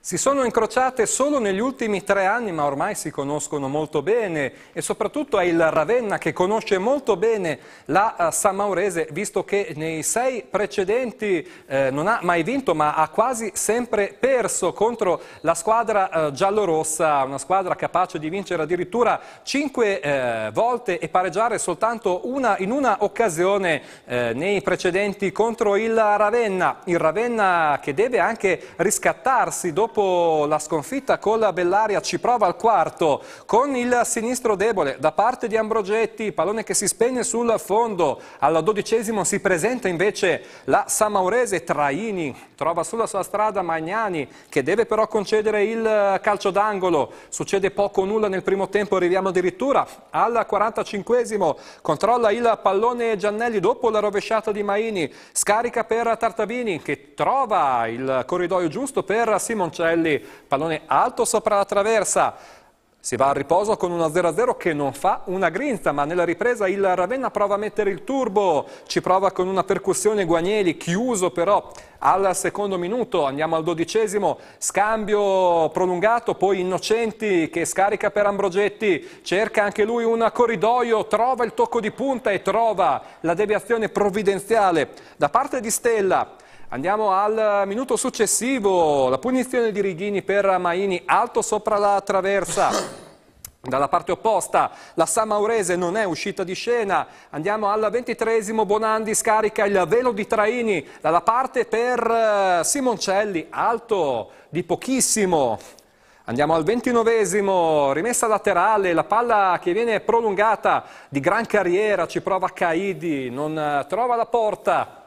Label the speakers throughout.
Speaker 1: si sono incrociate solo negli ultimi tre anni, ma ormai si conoscono molto bene e soprattutto è il Ravenna che conosce molto bene la eh, San Maurese, visto che nei sei precedenti eh, non ha mai vinto, ma ha quasi sempre perso contro la squadra eh, giallorossa, una squadra capace di vincere addirittura cinque eh, volte e pareggiare soltanto una, in una occasione eh, nei precedenti contro il Ravenna. Il Ravenna che deve anche riscattarsi dopo dopo la sconfitta con la Bellaria ci prova al quarto con il sinistro debole da parte di Ambrogetti, pallone che si spegne sul fondo, al dodicesimo si presenta invece la Samaurese Traini, trova sulla sua strada Magnani che deve però concedere il calcio d'angolo, succede poco o nulla nel primo tempo, arriviamo addirittura al 45esimo, controlla il pallone Giannelli dopo la rovesciata di Maini, scarica per Tartavini che trova il corridoio giusto per Simon Bocelli, pallone alto sopra la traversa. Si va al riposo con una 0-0 che non fa una grinta, ma nella ripresa il Ravenna prova a mettere il turbo, ci prova con una percussione Guagneli, chiuso però al secondo minuto, andiamo al dodicesimo, scambio prolungato, poi Innocenti che scarica per Ambrogetti, cerca anche lui un corridoio, trova il tocco di punta e trova la deviazione provvidenziale da parte di Stella. Andiamo al minuto successivo, la punizione di Righini per Maini, alto sopra la traversa. Dalla parte opposta la San Maurese non è uscita di scena, andiamo al ventitresimo, Bonandi scarica il velo di Traini dalla parte per eh, Simoncelli, alto di pochissimo, Andiamo al ventinovesimo, rimessa laterale, la palla che viene prolungata di gran carriera, ci prova Caidi, non eh, trova la porta.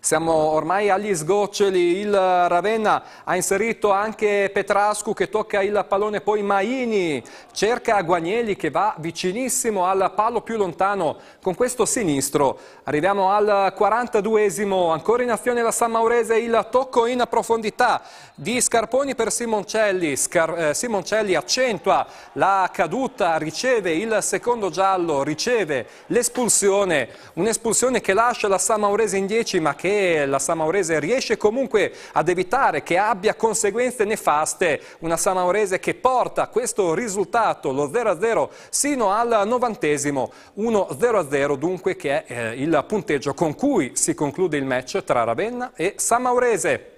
Speaker 1: Siamo ormai agli sgoccioli, il Ravenna ha inserito anche Petrascu che tocca il pallone, poi Maini cerca Guagnelli che va vicinissimo al palo più lontano con questo sinistro. Arriviamo al 42esimo, ancora in azione la San Maurese, il tocco in profondità di Scarponi per Simoncelli, Scar eh, Simoncelli accentua la caduta, riceve il secondo giallo, riceve l'espulsione, un'espulsione che lascia la San Maurese in 10 ma che che la Samaurese riesce comunque ad evitare che abbia conseguenze nefaste, una Samaurese che porta questo risultato, lo 0-0, sino al novantesimo, 1-0-0 dunque che è eh, il punteggio con cui si conclude il match tra Ravenna e Samaurese.